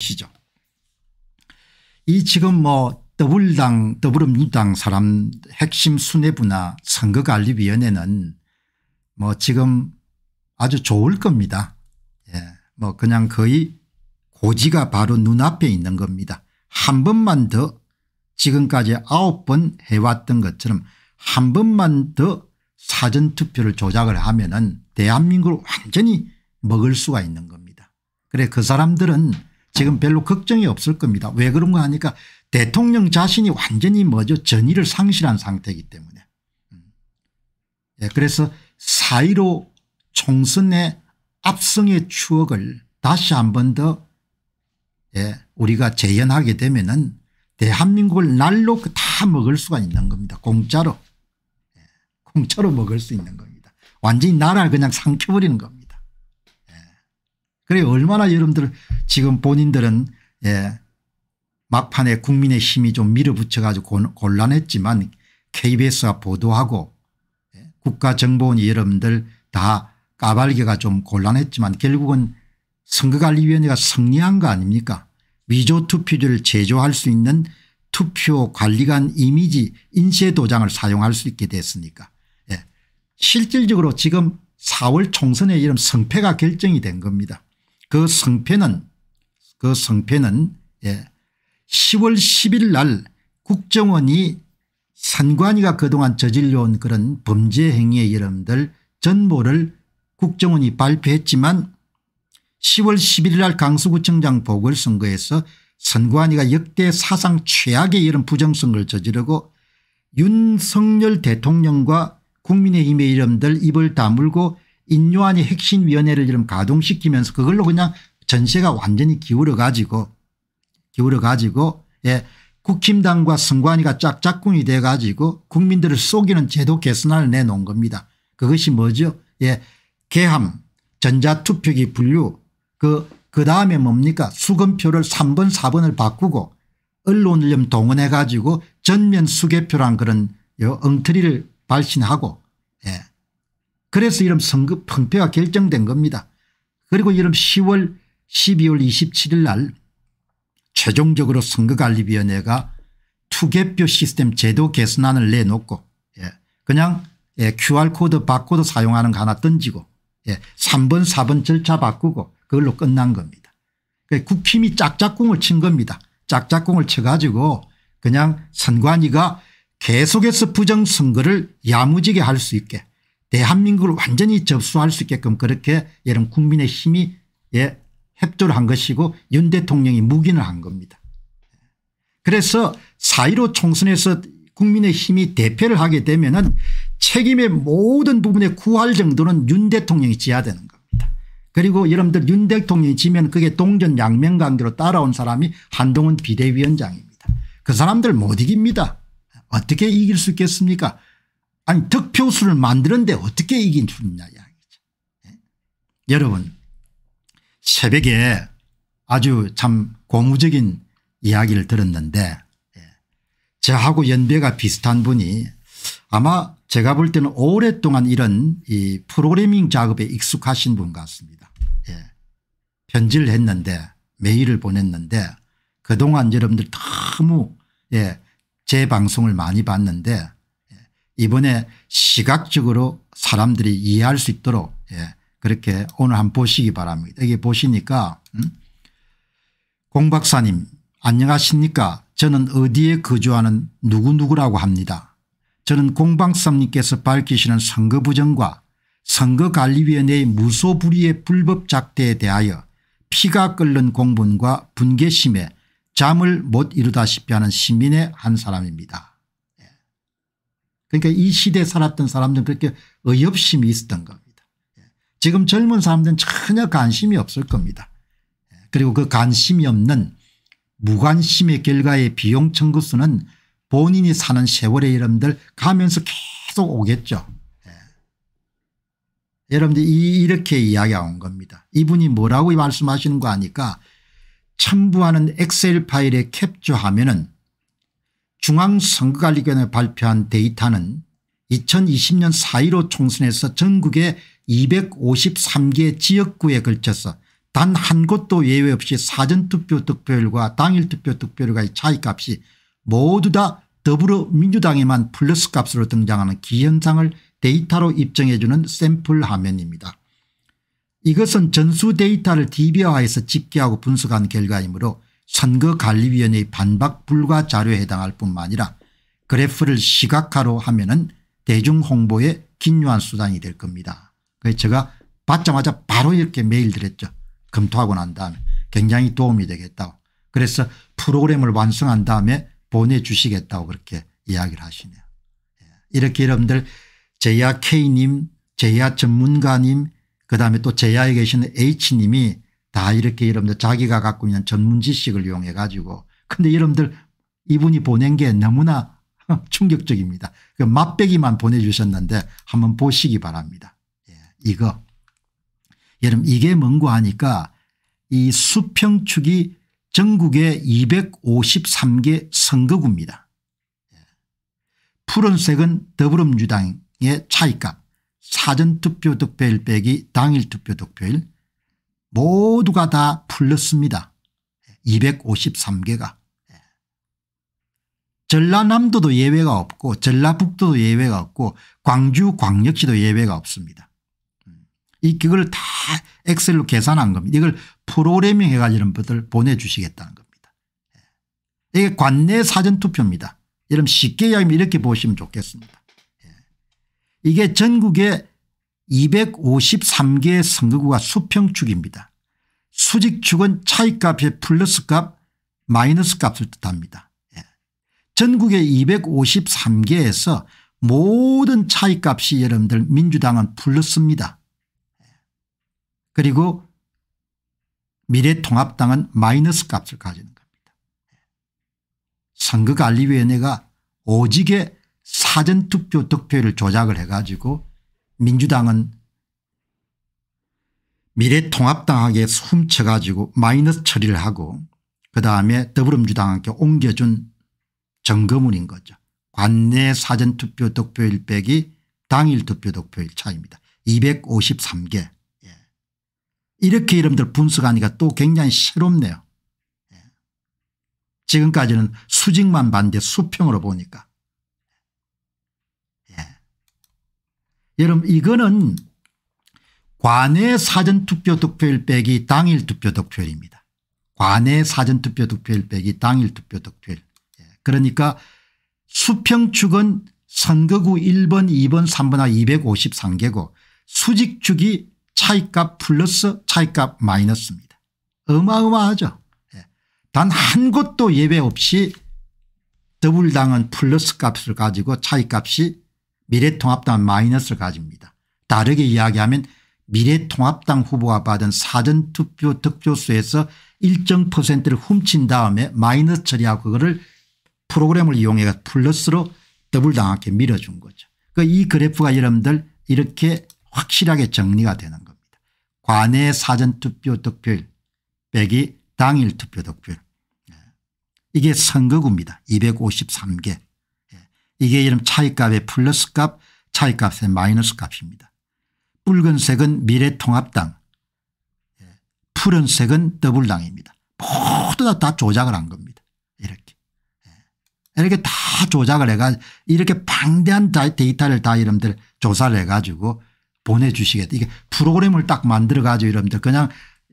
시죠. 이 지금 뭐 더불당 더불어민주당 사람 핵심 수뇌부나 선거관리위원회는 뭐 지금 아주 좋을 겁니다. 예. 뭐 그냥 거의 고지가 바로 눈앞에 있는 겁니다. 한 번만 더 지금까지 아홉 번 해왔던 것처럼 한 번만 더 사전투표를 조작을 하면 은 대한민국을 완전히 먹을 수가 있는 겁니다. 그래 그 사람들은 지금 별로 걱정이 없을 겁니다. 왜 그런가 하니까 대통령 자신이 완전히 뭐죠 전의를 상실한 상태이기 때문에 음. 예, 그래서 사이로 총선의 압승의 추억을 다시 한 번더 예, 우리가 재현하게 되면 은 대한민국을 날로 그 다 먹을 수가 있는 겁니다. 공짜로. 예, 공짜로 먹을 수 있는 겁니다. 완전히 나라를 그냥 삼켜버리는 겁니다. 그래 얼마나 여러분들 지금 본인들은 예 막판에 국민의 힘이 좀 밀어붙여 가지고 곤란했지만 KBS가 보도하고 예 국가정보원이 여러분들 다 까발기가 좀 곤란했지만 결국은 선거관리위원회가 승리한 거 아닙니까 위조 투표를 제조할 수 있는 투표관리관 이미지 인쇄도장을 사용할 수 있게 됐으니까 예. 실질적으로 지금 4월 총선에 이런 성패가 결정이 된 겁니다. 그 성패는 그 성패는 예, 10월 10일 날 국정원이 선관위가 그동안 저질러온 그런 범죄 행위의 여러분들 전모를 국정원이 발표했지만 10월 11일 날 강서구청장 보궐선거에서 선관위가 역대 사상 최악의 이런 부정선거를 저지르고 윤석열 대통령과 국민의힘의 이름들 입을 다물고 인요안이핵심위원회를 지금 가동시키면서 그걸로 그냥 전세가 완전히 기울어 가지고 기울어 가지고 예, 국힘당과 선관위가 짝짝꿍이 돼 가지고 국민들을 속이는 제도 개선안을 내놓은 겁니다. 그것이 뭐죠? 예, 개함 전자투표기 분류 그 그다음에 뭡니까 수건표를 3번 4번을 바꾸고 언론을 좀 동원해 가지고 전면 수개표란 그런 엉터리를 발신하고 예. 그래서 이런 선거 펑패가 결정된 겁니다. 그리고 이런 10월 12월 27일 날 최종적으로 선거관리위원회가 투개표 시스템 제도 개선안을 내놓고 예. 그냥 예. QR코드 바코드 사용하는 거 하나 던지고 예. 3번 4번 절차 바꾸고 그걸로 끝난 겁니다. 그 국힘이 짝짝꿍을 친 겁니다. 짝짝꿍을 쳐가지고 그냥 선관위가 계속해서 부정선거를 야무지게 할 수 있게 대한민국을 완전히 접수할 수 있게끔 그렇게 여러분 국민의 힘이 예, 협조를 한 것이고 윤 대통령이 묵인을 한 겁니다. 그래서 4.15 총선에서 국민의 힘이 대표를 하게 되면 은 책임의 모든 부분에 구할 정도는 윤 대통령이 지어야 되는 겁니다. 그리고 여러분들 윤 대통령이 지면 그게 동전 양면관계로 따라온 사람이 한동훈 비대위원장입니다. 그 사람들 못 이깁니다. 어떻게 이길 수 있겠습니까 아니 득표수를 만드는데 어떻게 이긴 줄이냐 이야기죠. 네? 예? 여러분 새벽에 아주 참 고무적인 이야기를 들었는데 예. 저하고 연배가 비슷한 분이 아마 제가 볼 때는 오랫동안 이런 이 프로그래밍 작업에 익숙하신 분 같습니다. 예. 편지를 했는데 메일을 보냈는데 그동안 여러분들 너무 예. 제 방송을 많이 봤는데 이번에 시각적으로 사람들이 이해할 수 있도록 예, 그렇게 오늘 한번 보시기 바랍니다. 여기 보시니까 음? 공 박사님 안녕하십니까 저는 어디에 거주하는 누구누구라고 합니다. 저는 공 박사님께서 밝히시는 선거 부정과 선거관리위원회의 무소불위의 불법 작대에 대하여 피가 끓는 공분과 분개심에 잠을 못 이루다시피 하는 시민의 한 사람입니다. 그러니까 이 시대에 살았던 사람들은 그렇게 의협심이 있었던 겁니다. 예. 지금 젊은 사람들은 전혀 관심이 없을 겁니다. 예. 그리고 그 관심이 없는 무관심의 결과의 비용 청구수는 본인이 사는 세월의 이름들 가면서 계속 오겠죠. 예. 여러분들 이 이렇게 이야기한 겁니다. 이분이 뭐라고 말씀하시는 거 아니까 첨부하는 엑셀 파일에 캡처하면 은 중앙선거관리위원회 발표한 데이터는 2020년 4.15 총선에서 전국의 253개 지역구에 걸쳐서 단 한 곳도 예외 없이 사전투표 득표율과 당일투표 득표율과의 차이값이 모두 다 더불어민주당에만 플러스값으로 등장하는 기현상을 데이터로 입증해 주는 샘플 화면입니다. 이것은 전수 데이터를 DB화해서 집계하고 분석한 결과이므로 선거관리위원회의 반박 불과 자료에 해당할 뿐만 아니라 그래프를 시각화로 하면 은대중홍보에 긴요한 수단이 될 겁니다. 그래서 제가 받자마자 바로 이렇게 메일 드렸죠. 검토하고 난 다음에 굉장히 도움이 되겠다고. 그래서 프로그램을 완성한 다음에 보내주시겠다고 그렇게 이야기를 하시네요. 예. 이렇게 여러분들 제야 K님, 제야 전문가님, 그 다음에 또 제야에 계시는 H님이 다 이렇게 여러분들 자기가 갖고 있는 전문 지식을 이용해 가지고 근데 여러분들 이분이 보낸 게 너무나 충격적입니다. 그 맛배기만 보내주셨는데 한번 보시기 바랍니다. 예, 이거. 여러분 이게 뭔고 하니까 이 수평축이 전국의 253개 선거구입니다. 예. 푸른색은 더불어민주당의 차이값 사전투표 득표일 빼기 당일 투표 득표일 모두가 다 풀렸습니다. 253개가. 전라남도도 예외가 없고 전라북도도 예외가 없고 광주광역시도 예외가 없습니다. 이 그걸 다 엑셀로 계산한 겁니다. 이걸 프로그래밍 해가지고 분들 보내주시겠다는 겁니다. 예. 이게 관내 사전투표입니다. 여러분 쉽게 이야기하면 이렇게 보시면 좋겠습니다. 예. 이게 전국에 253개의 선거구가 수평축입니다. 수직축은 차익값의 플러스값 마이너스값을 뜻합니다. 예. 전국의 253개에서 모든 차익값이 여러분들 민주당은 플러스입니다. 예. 그리고 미래통합당은 마이너스값을 가지는 겁니다. 예. 선거관리위원회가 오직의 사전투표 득표를 조작을 해가지고 민주당은 미래통합당하게숨쳐가지고 마이너스 처리를 하고 그다음에 더불어민주당한테 옮겨준 점거문인 거죠. 관내 사전투표 득표일 빼기 당일 투표 득표일 차입니다. 253개. 예. 이렇게 여러분들 분석하니까 또 굉장히 새롭네요. 예. 지금까지는 수직만 반대 수평으로 보니까 여러분 이거는 관외 사전투표 득표율 빼기 당일 투표 득표율입니다. 관내 사전투표 득표율 빼기 당일 투표 득표율. 예, 그러니까 수평축은 선거구 1번 2번 3번하 253개고 수직축이 차이값 플러스 차이값 마이너스입니다. 어마어마하죠. 예, 단한 곳도 예외 없이 더블당은 플러스 값을 가지고 차이값이 미래통합당 마이너스를 가집니다. 다르게 이야기하면 미래통합당 후보가 받은 사전투표 득표수에서 일정 퍼센트를 훔친 다음에 마이너스 처리하고 그거를 프로그램을 이용해 플러스로 더블 당하게 밀어준 거죠. 그러니까 이 그래프가 여러분들 이렇게 확실하게 정리가 되는 겁니다. 관내 사전투표 득표율 빼기 당일 투표 득표율 예. 이게 선거구입니다. 253개 이게 이름 차이값의 플러스값 차이값의 마이너스값입니다. 붉은색은 미래통합당 예, 푸른색은 더블당입니다. 모두 다, 다 조작을 한 겁니다. 이렇게. 예. 이렇게 다 조작을 해가 이렇게 방대한 데이터를 다 여러분들 조사를 해가지고 보내주시겠다. 이게 프로그램을 딱 만들어가지고 여러분들 그냥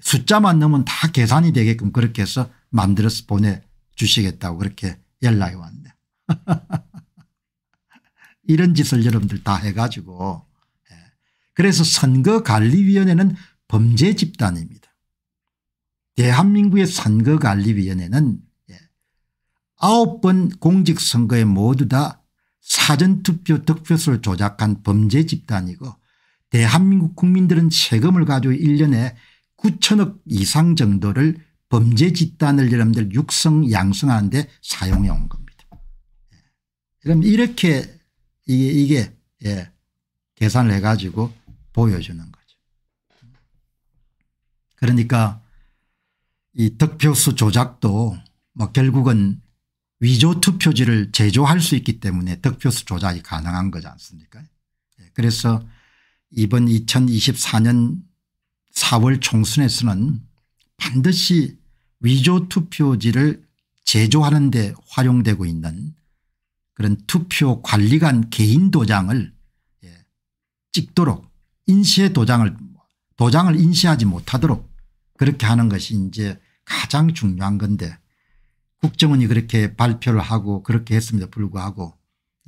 숫자만 넣으면 다 계산이 되게끔 그렇게 해서 만들어서 보내주시겠다고 그렇게 연락이 왔네. 이런 짓을 여러분들 다 해가지고 예. 그래서 선거관리위원회는 범죄 집단입니다. 대한민국의 선거관리위원회는 예. 아홉 번 공직선거에 모두 다 사전투표 득표수를 조작한 범죄 집단이고 대한민국 국민들은 세금을 가지고 1년에 9천억 이상 정도를 범죄 집단을 여러분들 육성 양성하는 데 사용해 온 겁니다. 예. 그럼 이렇게 이게, 이게, 예, 계산을 해가지고 보여주는 거죠. 그러니까 이 득표수 조작도 뭐 결국은 위조 투표지를 제조할 수 있기 때문에 득표수 조작이 가능한 거지 않습니까? 예, 그래서 이번 2024년 4월 총선에서는 반드시 위조 투표지를 제조하는 데 활용되고 있는 그런 투표 관리관 개인 도장을 예, 찍도록 인쇄 도장을 도장을 인쇄하지 못하도록 그렇게 하는 것이 이제 가장 중요한 건데 국정원이 그렇게 발표를 하고 그렇게 했음에도 불구하고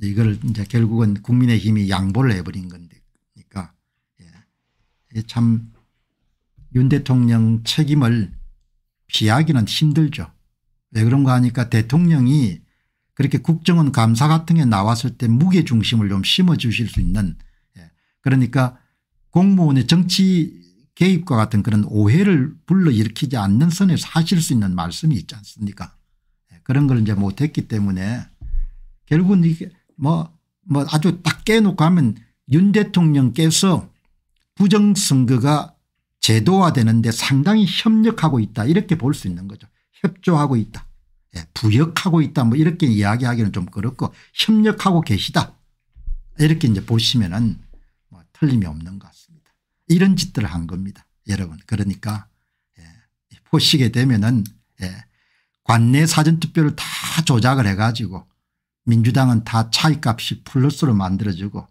이걸 이제 결국은 국민의힘이 양보를 해버린 건데니까 예. 참윤 대통령 책임을 피하기는 힘들죠. 왜 그런가 하니까 대통령이 그렇게 국정원 감사 같은 게 나왔을 때 무게중심을 좀 심어주실 수 있는 예. 그러니까 공무원의 정치 개입과 같은 그런 오해를 불러일으키지 않는 선에서 하실 수 있는 말씀이 있지 않습니까 예, 그런 걸 이제 못했기 때문에 결국은 이게 뭐, 뭐 아주 딱 깨놓고 하면 윤 대통령께서 부정선거가 제도화되는데 상당히 협력하고 있다 이렇게 볼 수 있는 거죠. 협조하고 있다. 예, 부역하고 있다 뭐 이렇게 이야기하기는 좀 그렇고 협력하고 계시다 이렇게 이제 보시면은 뭐 틀림이 없는 것 같습니다. 이런 짓들을 한 겁니다. 여러분 그러니까 예, 보시게 되면은 예, 관내 사전투표를 다 조작을 해가지고 민주당은 다 차이값이 플러스로 만들어지고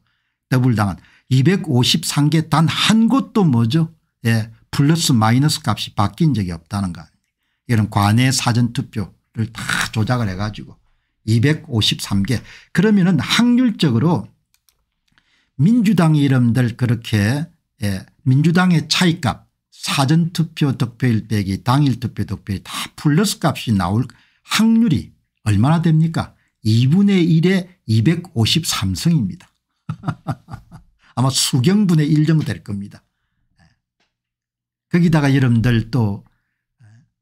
더불당은 253개 단 한 곳도 뭐죠 예, 플러스 마이너스 값이 바뀐 적이 없다는 것 이런 관내 사전투표 다 조작을 해가지고 253개 그러면은 확률적으로 민주당 이름들 그렇게 예, 민주당의 차이값 사전투표 득표일 빼기 당일 투표 득표일 다 플러스 값이 나올 확률이 얼마나 됩니까 2분의 1에 253승입니다. 아마 수경분의 1 정도 될 겁니다. 예. 거기다가 여러분들 또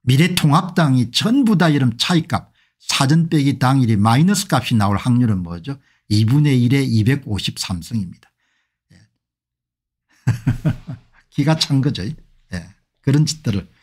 미래통합당이 전부 다 이런 차이값 사전 빼기 당일이 마이너스 값이 나올 확률은 뭐죠 2분의 1에 253승입니다. 기가 찬 거죠. 예. 그런 짓들을